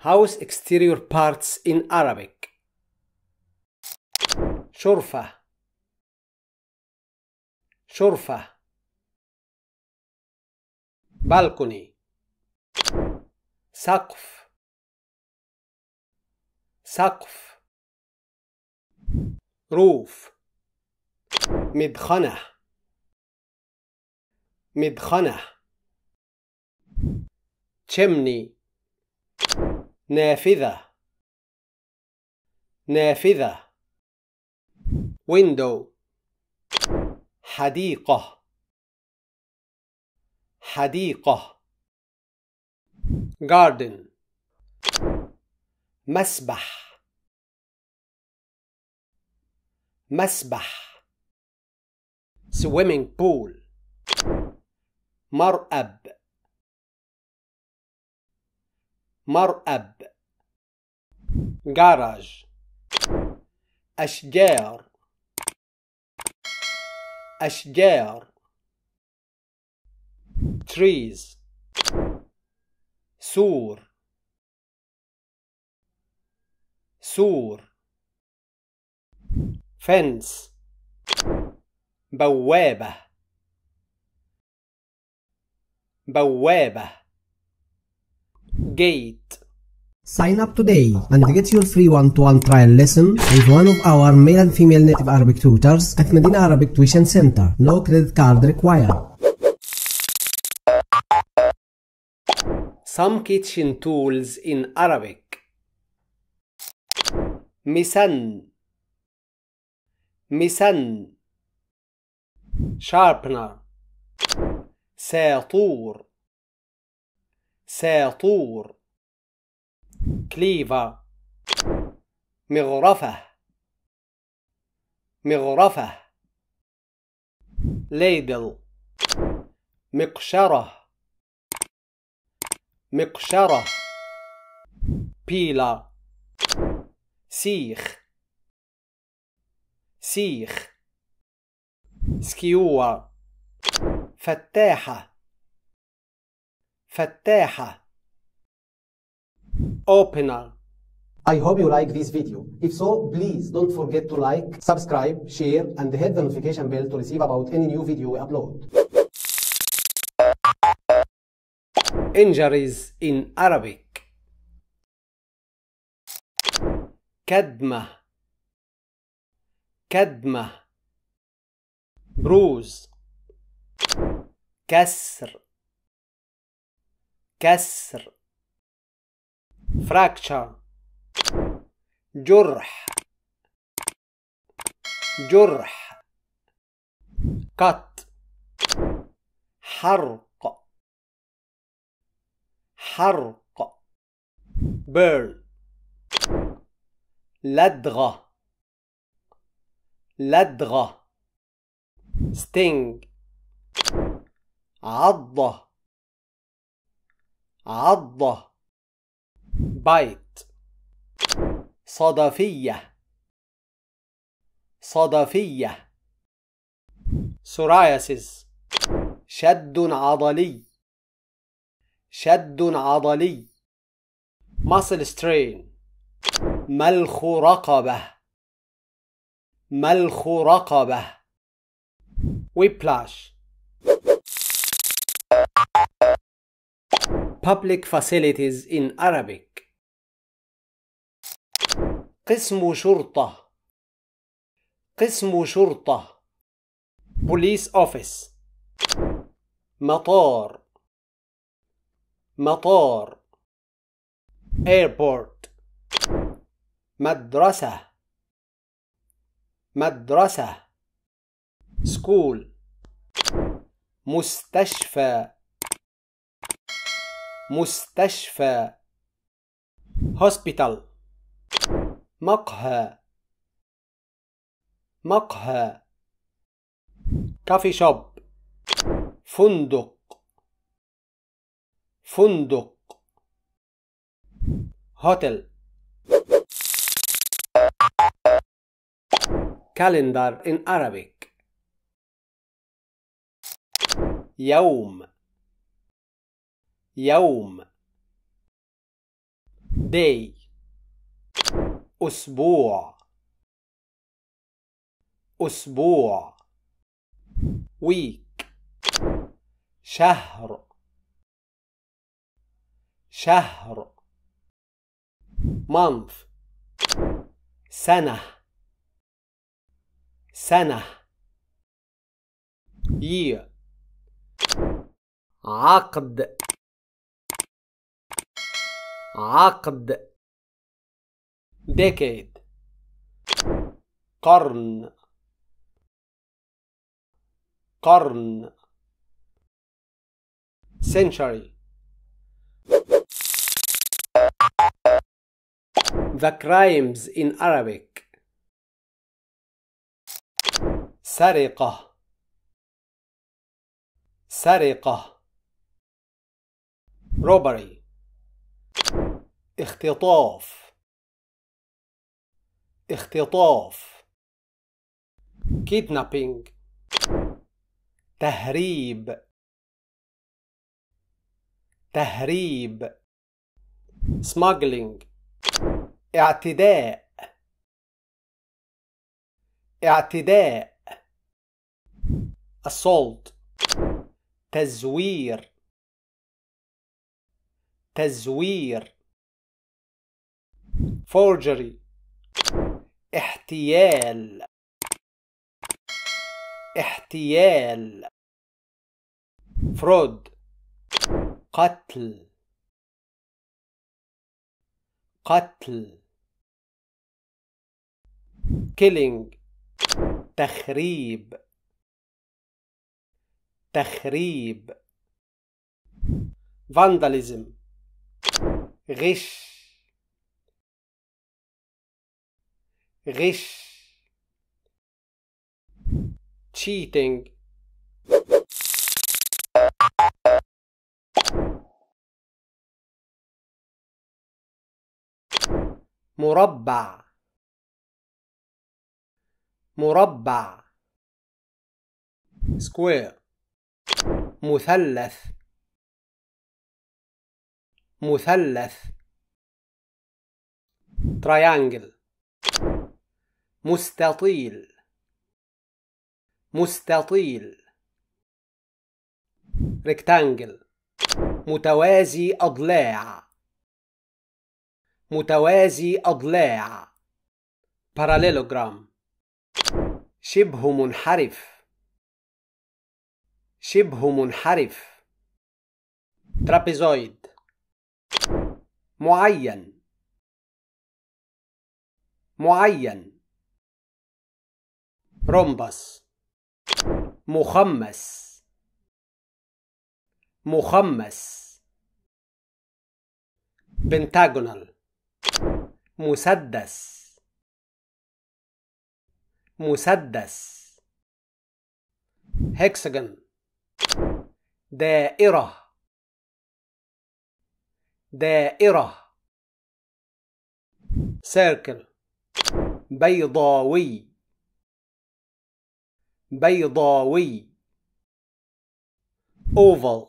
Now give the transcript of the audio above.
House exterior parts in Arabic شرفة شرفة balcony سقف سقف روف مدخنة مدخنة chimney نافذة نافذة window حديقة حديقة garden مسبح مسبح swimming pool مرأب مرأب جراج أشجار أشجار trees سور سور fence بوابة بوابة Gate. Sign up today and get your free one-to-one trial lesson with one of our male and female native Arabic tutors at Medina Arabic Tuition Center. No credit card required. Some kitchen tools in Arabic. Misan. Misan. sharpener ساطور ساطور كليفا مغرفة مغرفة ليدل مقشرة مقشرة بيلا سيخ سيخ سكيوة فتاحة Fattaha. Opener. I hope you like this video. If so, please don't forget to like, subscribe, share, and hit the notification bell to receive about any new video we upload. Injuries in Arabic. Kadma. Kadma. bruise Kasr. كسر فراكشر جرح جرح قط حرق حرق بيرل لدغة لدغة ستينج عضه عضة بايت صدفية صدفية سورايسيس شد عضلي شد عضلي muscle strain ملخ رقبة ملخ رقبة whiplash public facilities in Arabic قسم شرطة قسم شرطة police office مطار مطار airport مدرسة مدرسة school مستشفى مستشفى hospital مقهى مقهى كافي شوب فندق فندق هوتيل calendar in Arabic يوم يوم day أسبوع أسبوع week شهر شهر month سنة سنة year عقد عقد decade قرن قرن century The crimes in Arabic سرقة سرقة robbery اختطاف اختطاف kidnapping تهريب تهريب smuggling اعتداء اعتداء assault تزوير تزوير forgery احتيال احتيال فرود قتل قتل killing تخريب تخريب vandalism غش غش cheating مربع مربع square مثلث مثلث triangle مستطيل مستطيل ريكتانجل متوازي أضلاع متوازي أضلاع باراليلوغرام شبه منحرف شبه منحرف ترابيزويد معين معين رمبس مخمس مخمس بنتاجونال مسدس مسدس هكسجن دائرة دائرة سيركل بيضاوي بيضاوي oval